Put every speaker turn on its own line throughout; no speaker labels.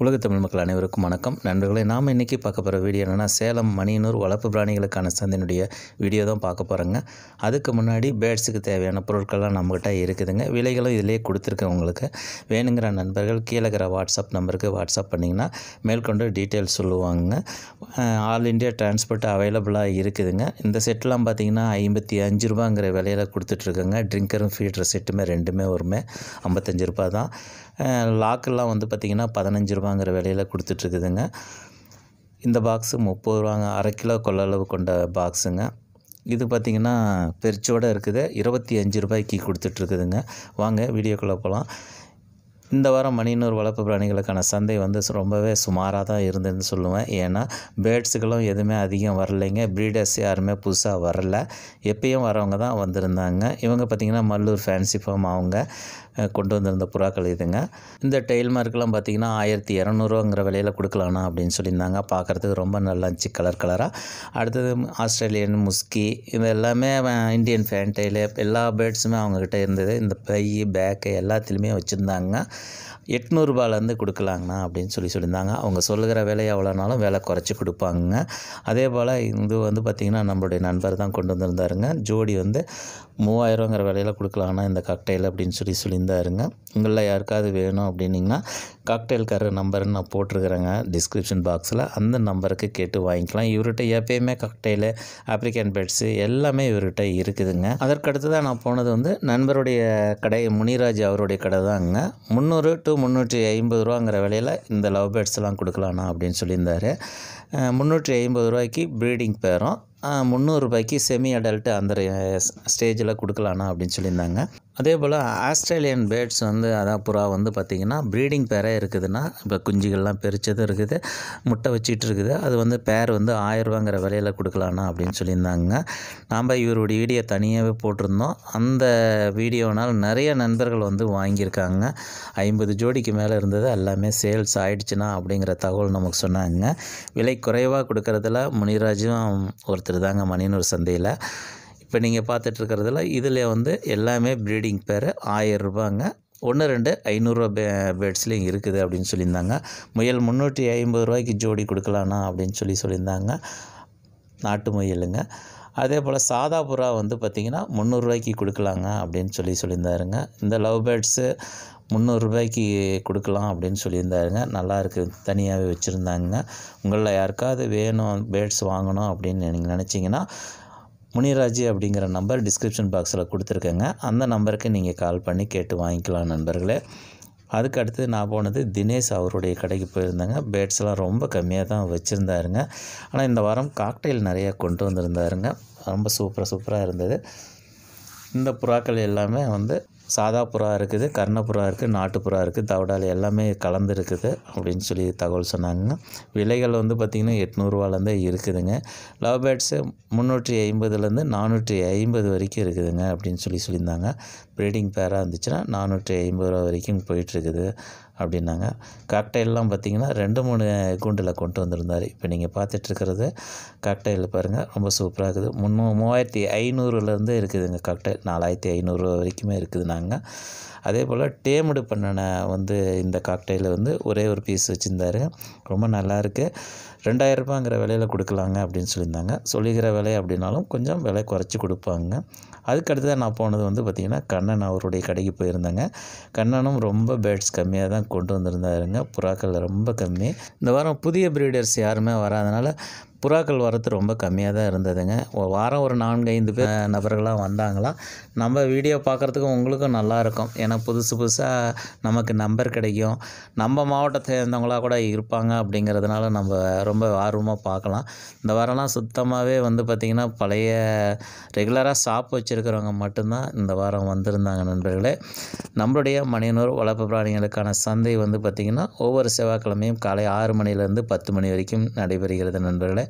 உலகத் தமிழ் மக்கள் அனைவருக்கும் வணக்கம் நண்பர்களே நாம் இன்றைக்கி பார்க்க போகிற வீடியோ என்னென்னா சேலம் மணியனூர் வளர்ப்பு பிராணிகளுக்கான சந்தையினுடைய வீடியோ தான் பார்க்க போகிறோங்க அதுக்கு முன்னாடி பேட்ஸுக்கு தேவையான பொருட்கள்லாம் நம்மகிட்ட இருக்குதுங்க விலைகளும் இதிலேயே கொடுத்துருக்கேன் உங்களுக்கு வேணுங்கிற நண்பர்கள் கீழே வாட்ஸ்அப் நம்பருக்கு வாட்ஸ்அப் பண்ணிங்கன்னா மேற்கொண்டு டீட்டெயில்ஸ் சொல்லுவாங்க ஆல் இண்டியா டிரான்ஸ்போர்ட் அவைலபிளாக இருக்குதுங்க இந்த செட்டெலாம் பார்த்திங்கன்னா ஐம்பத்தி அஞ்சு ரூபாங்கிற விலையில் கொடுத்துட்ருக்கோங்க ட்ரிங்கரும் ஃபீட்ரு செட்டுமே ரெண்டுமே வருமே ஐம்பத்தஞ்சு ரூபா தான் லாக்கெல்லாம் வந்து பார்த்திங்கன்னா பதினஞ்சு ரூபாங்கிற விலையில் கொடுத்துட்ருக்குதுங்க இந்த பாக்ஸு முப்பது ரூபாங்க அரை கிலோ கொள்ளளவு கொண்ட பாக்ஸுங்க இது பார்த்திங்கன்னா பெருச்சோடு இருக்குது இருபத்தி அஞ்சு ரூபாய்க்கு கொடுத்துட்ருக்குதுங்க வாங்க வீடியோக்குள்ளே போகலாம் இந்த வாரம் மணிநூறு வளர்ப்பு பிராணிகளுக்கான சந்தை வந்து ரொம்பவே சுமாராக தான் இருந்ததுன்னு சொல்லுவேன் ஏன்னா பேர்ட்ஸுகளும் எதுவுமே அதிகம் வரலைங்க ப்ரீடர்ஸ் யாருமே புதுசாக வரல எப்பயும் வரவங்க தான் வந்திருந்தாங்க இவங்க பார்த்திங்கன்னா மல்லூர் ஃபேன்சி ஃபார்ம் அவங்க கொண்டு வந்திருந்த புறாக்கள் இதுங்க இந்த டெயில் பார்த்திங்கன்னா ஆயிரத்தி இரநூறுவாங்கிற விலையில் கொடுக்கலானா அப்படின்னு சொல்லியிருந்தாங்க பார்க்குறதுக்கு ரொம்ப நல்லா இருந்துச்சு கலர் கலராக அடுத்தது ஆஸ்திரேலியன் முஸ்கி இது எல்லாமே இந்தியன் ஃபேன் எல்லா பேர்ட்ஸுமே அவங்கக்கிட்ட இருந்தது இந்த பை பேக்கு எல்லாத்துலேயுமே வச்சுருந்தாங்க எட்நூறுபாலேருந்து கொடுக்கலாங்கண்ணா அப்படின்னு சொல்லி சொல்லியிருந்தாங்க அவங்க சொல்லுகிற விலை எவ்வளோனாலும் விலை குறைச்சி கொடுப்பாங்க அதே போல் இது வந்து பார்த்திங்கன்னா நம்மளுடைய நண்பர் தான் கொண்டு வந்திருந்தாருங்க ஜோடி வந்து மூவாயிரங்கிற விலையில் கொடுக்கலாங்கண்ணா இந்த காக்டெயில் அப்படின்னு சொல்லி சொல்லியிருந்தாருங்க உங்களில் யாருக்காவது வேணும் அப்படின்னிங்கன்னா காக்டெயில்கார நம்பர்னு நான் போட்டிருக்கிறேங்க டிஸ்கிரிப்ஷன் பாக்ஸில் அந்த நம்பருக்கு கேட்டு வாங்கிக்கலாம் இவர்கிட்ட எப்பயுமே காக்டைலு ஆப்ரிக்கன் பெட்ஸு எல்லாமே இவர்கிட்ட இருக்குதுங்க அதற்கடுத்து தான் நான் போனது வந்து நண்பருடைய கடை முனிராஜ் அவருடைய கடை தாங்க முன் முந்நூறு டு முந்நூற்றி ஐம்பது ரூபாங்கிற விலையில் இந்த லவ் பேர்ட்ஸ்லாம் கொடுக்கலாண்ணா அப்படின்னு சொல்லியிருந்தாரு முந்நூற்றி ஐம்பது ரூபாய்க்கு ப்ரீடிங் பேரும் முந்நூறுரூபாய்க்கு செமி அடல்ட்டு அந்த ஸ்டேஜில் கொடுக்கலாண்ணா அப்படின்னு சொல்லியிருந்தாங்க அதே போல் ஆஸ்திரேலியன் பேர்ட்ஸ் வந்து அதான் புறா வந்து பார்த்திங்கன்னா ப்ரீடிங் பேரே இருக்குதுன்னா இப்போ குஞ்சுகள்லாம் பெரிச்சதும் இருக்குது முட்டை வச்சுட்டு இருக்குது அது வந்து பேர் வந்து ஆயிரரூபாங்கிற விலையில் கொடுக்கலாண்ணா அப்படின்னு சொல்லியிருந்தாங்க நாம் இவருடைய வீடியோ தனியாகவே போட்டிருந்தோம் அந்த வீடியோனால் நிறைய நண்பர்கள் வந்து வாங்கியிருக்காங்க ஐம்பது ஜோடிக்கு மேலே இருந்தது எல்லாமே சேல்ஸ் ஆகிடுச்சுன்னா அப்படிங்கிற தகவல் நமக்கு சொன்னாங்க விலை குறைவாக கொடுக்குறதுல முனிராஜும் ஒருத்தர் இருக்கிறதாங்க மணியனூர் சந்தையில் இப்போ நீங்கள் பார்த்துட்ருக்கிறதுல இதில் வந்து எல்லாமே ப்ரீடிங் பேர் ஆயிரரூபாங்க ஒன்று ரெண்டு ஐநூறுரூவா பே பேட்ஸ்லேயும் இருக்குது அப்படின்னு சொல்லியிருந்தாங்க முயல் முந்நூற்றி ஐம்பது ரூபாய்க்கு ஜோடி கொடுக்கலாண்ணா அப்படின்னு சொல்லி சொல்லியிருந்தாங்க நாட்டு முயலுங்க அதே போல் சாதா புறா வந்து பார்த்திங்கன்னா முந்நூறுரூவாய்க்கு கொடுக்கலாங்க அப்படின்னு சொல்லி சொல்லியிருந்தாருங்க இந்த லவ் பேர்ட்ஸு முந்நூறுரூபாய்க்கு கொடுக்கலாம் அப்படின்னு சொல்லியிருந்தாருங்க நல்லா இருக்குது தனியாகவே வச்சுருந்தாங்க உங்களில் யாருக்காவது வேணும் பேட்ஸ் வாங்கணும் அப்படின்னு நீங்கள் நினச்சிங்கன்னா முனிராஜ் அப்படிங்கிற நம்பர் டிஸ்கிரிப்ஷன் பாக்ஸில் கொடுத்துருக்கேங்க அந்த நம்பருக்கு நீங்கள் கால் பண்ணி கேட்டு வாங்கிக்கலாம் நண்பர்களே அதுக்கு அடுத்து நான் போனது தினேஷ் அவருடைய கடைக்கு போயிருந்தேங்க பேட்ஸ்லாம் ரொம்ப கம்மியாக தான் வச்சுருந்தாருங்க ஆனால் இந்த வாரம் காக்டெயில் நிறையா கொண்டு வந்திருந்தாருங்க ரொம்ப சூப்பராக சூப்பராக இருந்தது இந்த புறாக்கள் எல்லாமே வந்து சாதா புறா இருக்குது கர்ணப்புறா இருக்குது நாட்டுப்புறா இருக்குது தவடால் எல்லாமே கலந்து இருக்குது அப்படின்னு சொல்லி தகவல் சொன்னாங்க விலைகள் வந்து பார்த்திங்கன்னா எட்நூறுவாலேருந்தே இருக்குதுங்க லவ் பேர்ட்ஸு முந்நூற்றி ஐம்பதுலேருந்து நானூற்றி ஐம்பது வரைக்கும் இருக்குதுங்க அப்படின்னு சொல்லி சொல்லியிருந்தாங்க ப்ரீடிங் பேராக இருந்துச்சுன்னா நானூற்றி ஐம்பது ரூபா வரைக்கும் போயிட்டுருக்குது அப்படின்னாங்க காக்டைல்லாம் பார்த்திங்கன்னா ரெண்டு மூணு கூண்டில் கொண்டு வந்திருந்தார் இப்போ நீங்கள் பார்த்துட்ருக்கிறது காக்டைல் பாருங்கள் ரொம்ப சூப்பராக இருக்குது முன்னூ மூவாயிரத்தி ஐநூறுலேருந்து இருக்குதுங்க காக்டைல் நாலாயிரத்தி ஐநூறுரூவா வரைக்குமே இருக்குது நாங்கள் அதே போல் டேமுடு பண்ணின வந்து இந்த காக்டைலில் வந்து ஒரே ஒரு பீஸ் வச்சுருந்தாரு ரொம்ப நல்லாயிருக்கு ரெண்டாயிரரூபாங்கிற விலையில் கொடுக்கலாங்க அப்படின்னு சொல்லியிருந்தாங்க சொல்லிக்கிற விலை அப்படின்னாலும் கொஞ்சம் விலை குறைச்சி கொடுப்பாங்க அதுக்கடுத்து நான் போனது வந்து பார்த்திங்கன்னா கண்ணன் அவருடைய கடைக்கு போயிருந்தாங்க கண்ணனும் ரொம்ப பேர்ட்ஸ் கம்மியாக தான் கொண்டு வந்திருந்தாருங்க புறாக்கள் ரொம்ப கம்மி இந்த வாரம் புதிய ப்ரீடர்ஸ் யாருமே வராதனால புறாக்கள் வரத்து ரொம்ப கம்மியாக தான் இருந்ததுங்க வாரம் ஒரு நான்கு ஐந்து பேர் நபர்களாக வந்தாங்களாம் நம்ம வீடியோ பார்க்குறதுக்கு உங்களுக்கும் நல்லாயிருக்கும் ஏன்னா புதுசு புதுசாக நமக்கு நம்பர் கிடைக்கும் நம்ம மாவட்டத்தை சேர்ந்தவங்களா கூட இருப்பாங்க அப்படிங்கிறதுனால நம்ம ரொம்ப ஆர்வமாக பார்க்கலாம் இந்த வாரம்லாம் சுத்தமாகவே வந்து பார்த்திங்கன்னா பழைய ரெகுலராக ஷாப் வச்சுருக்கிறவங்க மட்டும்தான் இந்த வாரம் வந்திருந்தாங்க நண்பர்களே நம்மளுடைய மணியனூர் வளர்ப்பு பிராணிகளுக்கான சந்தை வந்து பார்த்திங்கன்னா ஒவ்வொரு செவ்வாய்க்கிழமையும் காலை ஆறு மணிலேருந்து பத்து மணி வரைக்கும் நடைபெறுகிறது நண்பர்களே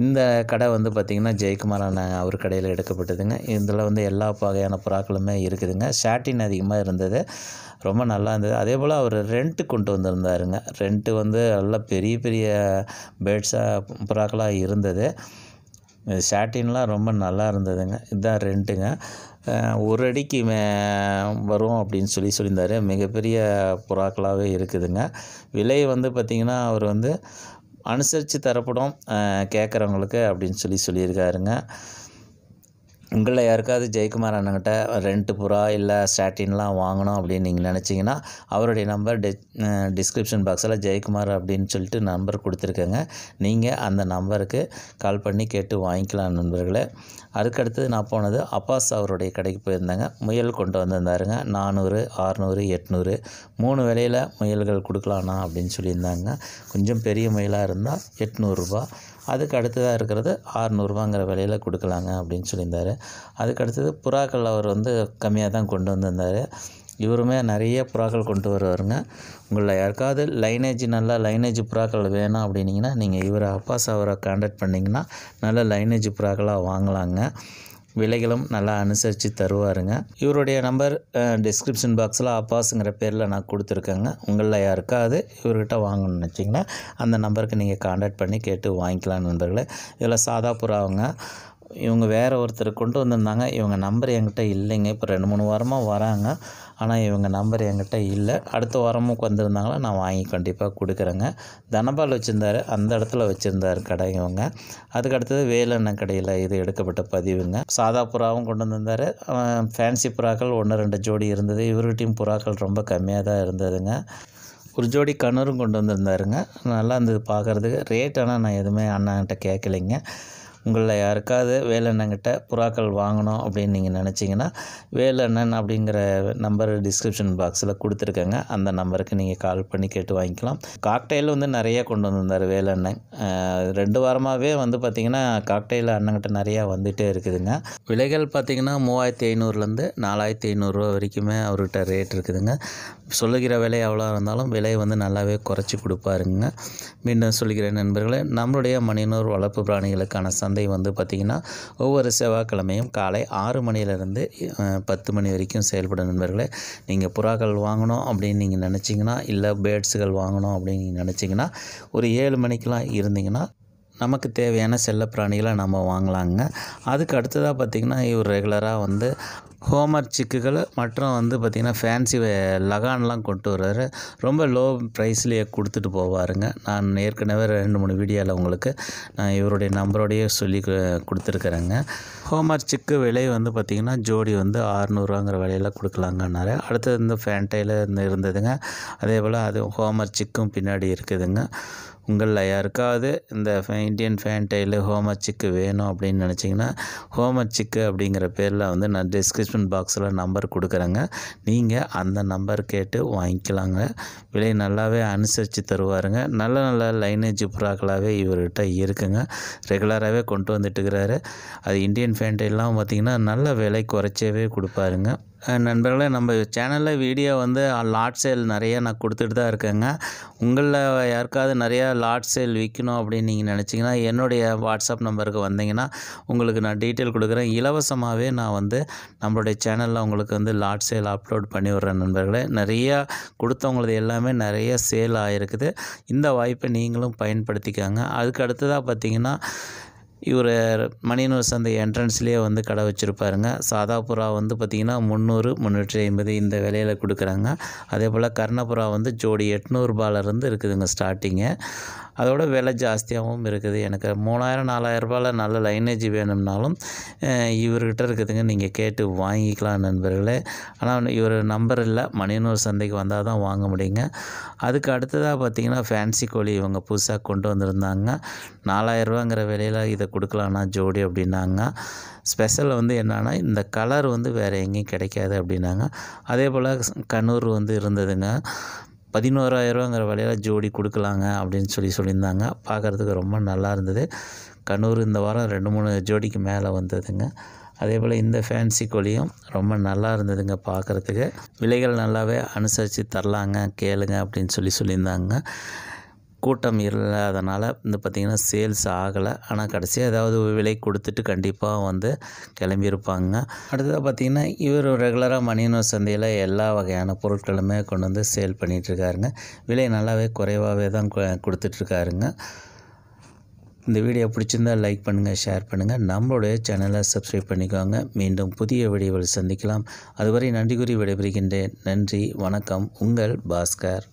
இந்த கடை வந்து பார்த்திங்கன்னா ஜெயக்குமார் அண்ணன் அவர் கடையில் எடுக்கப்பட்டதுங்க இதில் வந்து எல்லா வகையான புறாக்களுமே இருக்குதுங்க ஷாட்டின் அதிகமாக இருந்தது ரொம்ப நல்லா இருந்தது அதே போல் அவர் ரெண்ட்டு கொண்டு வந்திருந்தாருங்க ரெண்ட்டு வந்து நல்லா பெரிய பெரிய பேர்ட்ஸாக புறாக்களாக இருந்தது ஷாட்டின்லாம் ரொம்ப நல்லா இருந்ததுங்க இதுதான் ரெண்ட்டுங்க ஒரு அடிக்கு மே வரும் அப்படின்னு சொல்லி சொல்லியிருந்தார் மிகப்பெரிய புறாக்களாகவே இருக்குதுங்க விலை வந்து பார்த்திங்கன்னா அவர் வந்து அனுசரித்து தரப்படும் கேட்குறவங்களுக்கு அப்படின்னு சொல்லி சொல்லியிருக்காருங்க உங்களில் யாருக்காவது ஜெயக்குமார் அண்ணங்கிட்ட ரெண்ட்டு புறா இல்லை ஸ்டாட்டின்லாம் வாங்கணும் அப்படின்னு நீங்கள் நினச்சிங்கன்னா அவருடைய நம்பர் டி டிஸ்கிரிப்ஷன் பாக்ஸில் ஜெயக்குமார் அப்படின்னு சொல்லிட்டு நம்பர் கொடுத்துருக்கேங்க நீங்கள் அந்த நம்பருக்கு கால் பண்ணி கேட்டு வாங்கிக்கலாம் நண்பர்களே அதுக்கடுத்தது நான் போனது அப்பாஸ் அவருடைய கடைக்கு போயிருந்தேங்க முயல் கொண்டு வந்திருந்தாருங்க நானூறு ஆறுநூறு எட்நூறு மூணு விலையில் முயல்கள் கொடுக்கலாண்ணா அப்படின்னு சொல்லியிருந்தாங்க கொஞ்சம் பெரிய முயலாக இருந்தால் எட்நூறுரூபா அதுக்கு அடுத்ததாக இருக்கிறது ஆறுநூறுவாங்கிற விலையில் கொடுக்கலாங்க அப்படின்னு சொல்லியிருந்தார் அதுக்கு அடுத்தது புறாக்கள் அவர் வந்து கம்மியாக தான் கொண்டு வந்திருந்தார் இவருமே நிறைய புறாக்கள் கொண்டு வருவாருங்க உங்களில் யாருக்காவது லைனேஜ் நல்லா லைனேஜ் புறாக்கள் வேணும் அப்படின்னிங்கன்னா நீங்கள் இவரை அப்பாஸ் அவரை காண்டாக்ட் பண்ணிங்கன்னா நல்ல லைனேஜ் புறாக்களாக வாங்கலாங்க விலைகளும் நல்லா அனுசரித்து தருவாருங்க இவருடைய நம்பர் டிஸ்கிரிப்ஷன் பாக்ஸில் அப்பாஸுங்கிற பேரில் நான் கொடுத்துருக்கேங்க உங்களில் யாருக்காவது இவர்கிட்ட வாங்கணும்னு நினச்சிங்கன்னா அந்த நம்பருக்கு நீங்கள் காண்டாக்ட் பண்ணி கேட்டு வாங்கிக்கலாம் நண்பர்களே இதில் சாதா புறாவுங்க இவங்க வேறு ஒருத்தர் கொண்டு வந்திருந்தாங்க இவங்க நம்பர் என்கிட்ட இல்லைங்க இப்போ ரெண்டு மூணு வாரமாக வராங்க ஆனால் இவங்க நம்பர் என்கிட்ட இல்லை அடுத்த வாரமும் வந்திருந்தாங்களா நான் வாங்கி கண்டிப்பாக கொடுக்குறேங்க தனபால் வச்சுருந்தார் அந்த இடத்துல வச்சுருந்தார் கடை இவங்க அதுக்கு அடுத்தது கடையில் இது எடுக்கப்பட்ட பதிவுங்க சாதா புறாவும் கொண்டு வந்திருந்தார் ஃபேன்சி புறாக்கள் ஒன்று ரெண்டு ஜோடி இருந்தது இவர்கிட்டையும் புறாக்கள் ரொம்ப கம்மியாக தான் இருந்ததுங்க ஒரு ஜோடி கணரும் கொண்டு வந்திருந்தாருங்க நல்லா இருந்தது பார்க்குறதுக்கு ரேட் ஆனால் நான் எதுவுமே அண்ணாங்கிட்ட கேட்கலைங்க உங்களில் யாருக்காவது வேலண்ணங்கிட்ட புறாக்கள் வாங்கணும் அப்படின்னு நீங்கள் நினச்சிங்கன்னா வேலண்ணன் அப்படிங்கிற நம்பர் டிஸ்கிரிப்ஷன் பாக்ஸில் கொடுத்துருக்கேங்க அந்த நம்பருக்கு நீங்கள் கால் பண்ணி கேட்டு வாங்கிக்கலாம் காக்டெயில் வந்து நிறையா கொண்டு வந்திருந்தார் வேலண்ணன் ரெண்டு வாரமாகவே வந்து பார்த்திங்கன்னா காக்டெயில் அண்ணங்கிட்ட நிறையா வந்துகிட்டே இருக்குதுங்க விலைகள் பார்த்திங்கன்னா மூவாயிரத்தி ஐநூறுலேருந்து நாலாயிரத்தி ஐநூறுரூவா வரைக்குமே அவர்கிட்ட ரேட் இருக்குதுங்க சொல்லுகிற விலை எவ்வளோ இருந்தாலும் விலை வந்து நல்லாவே குறைச்சி கொடுப்பாருங்க மீண்டும் சொல்கிற நண்பர்களே நம்மளுடைய மனிதனூர் வளர்ப்பு பிராணிகளுக்கான சந்தை சந்தை வந்து பார்த்திங்கன்னா ஒவ்வொரு செவ்வாய்க்கிழமையும் காலை ஆறு மணியிலேருந்து பத்து மணி வரைக்கும் செயல்படும் நண்பர்களே நீங்கள் புறாக்கள் வாங்கணும் அப்படின்னு நீங்கள் நினச்சிங்கன்னா இல்லை பேர்ட்ஸுகள் வாங்கணும் அப்படின்னு நீங்கள் நினச்சிங்கன்னா ஒரு ஏழு மணிக்கெலாம் இருந்தீங்கன்னா நமக்கு தேவையான செல்ல பிராணிகளை நம்ம வாங்கலாங்க அதுக்கு அடுத்ததாக பார்த்திங்கன்னா இவர் ரெகுலராக வந்து ஹோமர் சிக்குகள் மற்றும் வந்து பார்த்திங்கன்னா ஃபேன்சி லகான்லாம் கொண்டு வர்றாரு ரொம்ப லோ ப்ரைஸ்லேயே கொடுத்துட்டு போவாருங்க நான் ஏற்கனவே ரெண்டு மூணு வீடியோவில் உங்களுக்கு நான் இவருடைய நம்பரோடையே சொல்லி கொடுத்துருக்குறேங்க ஹோமர் சிக்கு விலை வந்து பார்த்திங்கன்னா ஜோடி வந்து ஆறுநூறுவாங்கிற விலையில் கொடுக்கலாங்கன்னாரு அடுத்தது இந்த இருந்து இருந்ததுங்க அதே போல் அது ஹோமர் சிக்கும் பின்னாடி இருக்குதுங்க உங்களில் யாருக்காவது இந்த இந்தியன் ஃபேன் டைலு ஹோமச்சிக்கு வேணும் அப்படின்னு நினச்சிங்கன்னா ஹோமச்சிக்கு அப்படிங்கிற பேரில் வந்து நான் டிஸ்கிரிப்ஷன் பாக்ஸில் நம்பர் கொடுக்குறேங்க நீங்கள் அந்த நம்பர் கேட்டு வாங்கிக்கலாங்க விலை நல்லாவே அனுசரித்து தருவாருங்க நல்ல நல்ல லைனேஜ் புறாக்களாகவே இவர்கிட்ட இருக்குங்க ரெகுலராகவே கொண்டு வந்துட்டுருக்கிறாரு அது இந்தியன் ஃபேன் டைலாம் பார்த்திங்கன்னா நல்ல விலை குறைச்சவே கொடுப்பாருங்க நண்பர்களே நம்ம சேனலில் வீடியோ வந்து லாட் சேல் நிறையா நான் கொடுத்துட்டு தான் இருக்கேங்க உங்களில் யாருக்காவது நிறையா லாட் சேல் விற்கணும் அப்படின்னு நீங்கள் நினச்சிங்கன்னா என்னுடைய வாட்ஸ்அப் நம்பருக்கு வந்தீங்கன்னா உங்களுக்கு நான் டீட்டெயில் கொடுக்குறேன் இலவசமாகவே நான் வந்து நம்மளுடைய சேனலில் உங்களுக்கு வந்து லாட் சேல் அப்லோட் பண்ணி விட்றேன் நண்பர்களே நிறையா கொடுத்தவங்களது எல்லாமே நிறைய சேல் ஆகிருக்குது இந்த வாய்ப்பை நீங்களும் பயன்படுத்திக்காங்க அதுக்கு அடுத்ததாக பார்த்திங்கன்னா இவர் மணியனூர் சந்தை என்ட்ரன்ஸ்லேயே வந்து கடை வச்சுருப்பாருங்க சாதாபுரா வந்து பார்த்திங்கன்னா முந்நூறு முந்நூற்றி ஐம்பது இந்த விலையில் கொடுக்குறாங்க அதே போல் கர்ணபுரா வந்து ஜோடி எட்நூறுபாலருந்து இருக்குதுங்க ஸ்டார்டிங்கு அதோட விலை ஜாஸ்தியாகவும் இருக்குது எனக்கு மூணாயிரம் நாலாயிரம் ரூபாயில் நல்ல லைனேஜ் வேணும்னாலும் இவர்கிட்ட இருக்குதுங்க நீங்கள் கேட்டு வாங்கிக்கலாம் நண்பர்களே ஆனால் இவர் நம்பர் இல்லை மணியனூர் சந்தைக்கு வந்தால் தான் வாங்க முடியுங்க அதுக்கு அடுத்ததாக பார்த்திங்கன்னா ஃபேன்சி கோழி இவங்க புதுசாக கொண்டு வந்திருந்தாங்க நாலாயிரரூவாங்கிற விலையில் இதை கொடுக்கலான்னா ஜோடி அப்படின்னாங்க ஸ்பெஷல் வந்து என்னென்னா இந்த கலர் வந்து வேறு எங்கேயும் கிடைக்காது அப்படின்னாங்க அதே போல் கண்ணூர் வந்து இருந்ததுங்க பதினோராயிரூவாங்கிற விலையில் ஜோடி கொடுக்கலாங்க அப்படின்னு சொல்லி சொல்லியிருந்தாங்க பார்க்குறதுக்கு ரொம்ப நல்லா இருந்தது கண்ணூர் இந்த வாரம் ரெண்டு மூணு ஜோடிக்கு மேலே வந்ததுங்க அதே போல் இந்த ஃபேன்சி கோழியும் ரொம்ப நல்லா இருந்ததுங்க பார்க்குறதுக்கு விலைகள் நல்லாவே அனுசரித்து தரலாங்க கேளுங்க அப்படின்னு சொல்லி சொல்லியிருந்தாங்க கூட்டம் இல்லாதனால் வந்து பார்த்திங்கன்னா சேல்ஸ் ஆகலை ஆனால் கடைசியாக ஏதாவது விலை கொடுத்துட்டு கண்டிப்பாக வந்து கிளம்பியிருப்பாங்க அடுத்ததாக பார்த்திங்கன்னா இவர் ரெகுலராக மணியனூர் சந்தையில் எல்லா வகையான பொருட்களுமே கொண்டு வந்து சேல் பண்ணிகிட்ருக்காருங்க விலை நல்லாவே குறைவாகவே தான் கொடுத்துட்ருக்காருங்க இந்த வீடியோ பிடிச்சிருந்தால் லைக் பண்ணுங்கள் ஷேர் பண்ணுங்கள் நம்மளுடைய சேனலை சப்ஸ்கிரைப் பண்ணிக்கோங்க மீண்டும் புதிய வீடியோவில் சந்திக்கலாம் அதுவரை நன்றி கூறி விடைபெறுகின்றேன் நன்றி வணக்கம் உங்கள் பாஸ்கர்